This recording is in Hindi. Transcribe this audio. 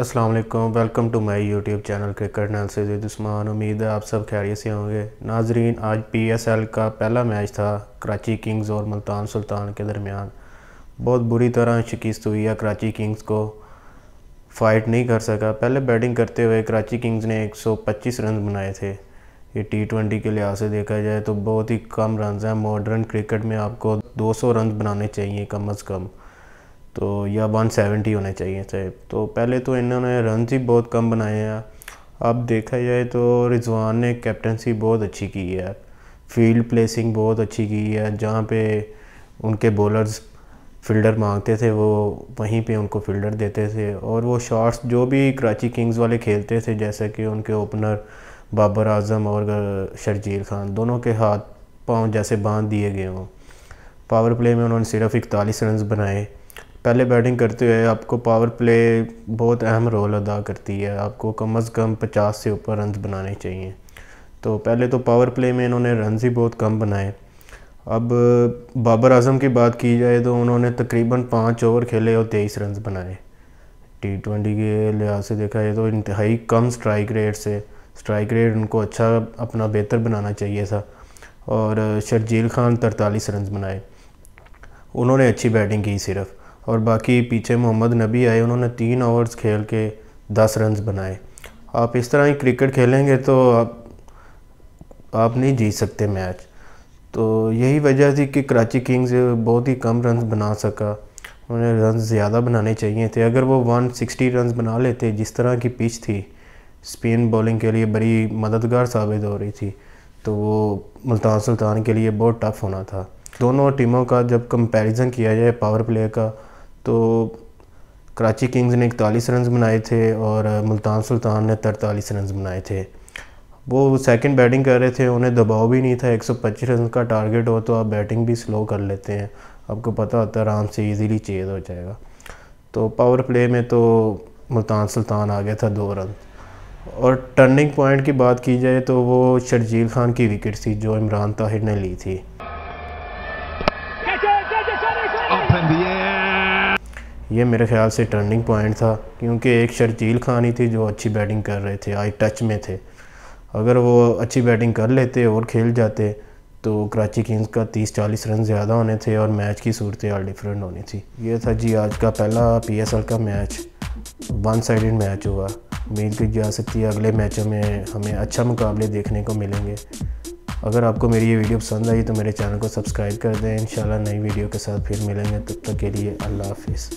अस्सलाम वालेकुम welcome to my YouTube channel cricket analysis Usman उम्मीद है आप सब खैरियत से होंगे नाजरीन आज पीएसएल का पहला मैच था कराची किंग्स और मुल्तान सुल्तान के दरमियान बहुत बुरी तरह शिकस्त हुई है कराची किंग्स को फाइट नहीं कर सका पहले बैटिंग करते हुए कराची किंग्स ने 125 रन बनाए थे ये टी ट्वेंटी के लिहाज से देखा जाए तो बहुत ही कम रन हैं मॉडर्न क्रिकेट में आपको 200 रन बनाने चाहिए कम अज़ कम तो या 170 होने चाहिए थे तो पहले तो इन्होंने रन ही बहुत कम बनाए हैं अब देखा जाए तो रिजवान ने कैप्टनसी बहुत अच्छी की है फील्ड प्लेसिंग बहुत अच्छी की है जहाँ पे उनके बॉलर्स फील्डर मांगते थे वो वहीं पे उनको फील्डर देते थे और वो शॉट्स जो भी कराची किंग्स वाले खेलते थे जैसे कि उनके ओपनर बाबर आजम और शर्जील खान दोनों के हाथ पांव जैसे बांध दिए गए हों पावर प्ले में उन्होंने सिर्फ इकतालीस रन बनाए पहले बैटिंग करते हुए आपको पावर प्ले बहुत अहम रोल अदा करती है आपको कम अज़ कम पचास से ऊपर रन बनाने चाहिए तो पहले तो पावर प्ले में इन्होंने रन ही बहुत कम बनाए अब बाबर आजम की बात की जाए तो उन्होंने तकरीबन पाँच ओवर खेले और तेईस रन बनाए टी ट्वेंटी के लिहाज से देखा जाए तो इंतहाई कम स्ट्राइक रेट से स्ट्राइक रेट उनको अच्छा अपना बेहतर बनाना चाहिए था और शर्जील खान तरतालीस रन बनाए उन्होंने अच्छी बैटिंग की सिर्फ़ और बाकी पीछे मोहम्मद नबी आए उन्होंने तीन ओवर्स खेल के दस रन्स बनाए आप इस तरह ही क्रिकेट खेलेंगे तो आप आप नहीं जीत सकते मैच तो यही वजह थी कि कराची किंग्स बहुत ही कम रन बना सका उन्हें रन ज़्यादा बनाने चाहिए थे अगर वो 160 रन बना लेते जिस तरह की पिच थी स्पिन बॉलिंग के लिए बड़ी मददगार साबित हो रही थी तो वो मुल्तान सुल्तान के लिए बहुत टफ़ होना था दोनों टीमों का जब कंपैरिजन किया जाए पावर प्ले का तो कराची किंग्स ने इकतालीस रन बनाए थे और मुल्तान सुल्तान ने तरतालीस रन बनाए थे वो सेकंड बैटिंग कर रहे थे उन्हें दबाव भी नहीं था 125 रन का टारगेट हो तो आप बैटिंग भी स्लो कर लेते हैं आपको पता होता है आराम से इजीली चेज हो जाएगा तो पावर प्ले में तो मुल्तान सुल्तान आ गया था दो रन और टर्निंग पॉइंट की बात की जाए तो वो शर्जील खान की विकेट थी जो इमरान ताहिर ने ली थी ये मेरे ख्याल से टर्निंग पॉइंट था क्योंकि एक शर्जील खानी थी जो अच्छी बैटिंग कर रहे थे आई टच में थे अगर वो अच्छी बैटिंग कर लेते और खेल जाते तो कराची किंग्स का 30-40 रन ज़्यादा होने थे और मैच की सूरत हाल डिफरेंट होनी थी ये था जी आज का पहला पी का मैच वन साइड मैच हुआ उम्मीद की जा सकती है अगले मैचों में हमें अच्छा मुकाबले देखने को मिलेंगे अगर आपको मेरी ये वीडियो पसंद आई तो मेरे चैनल को सब्सक्राइब कर दें इन नई वीडियो के साथ फिर मिलेंगे तब तक के लिए अल्लाह हाफिज़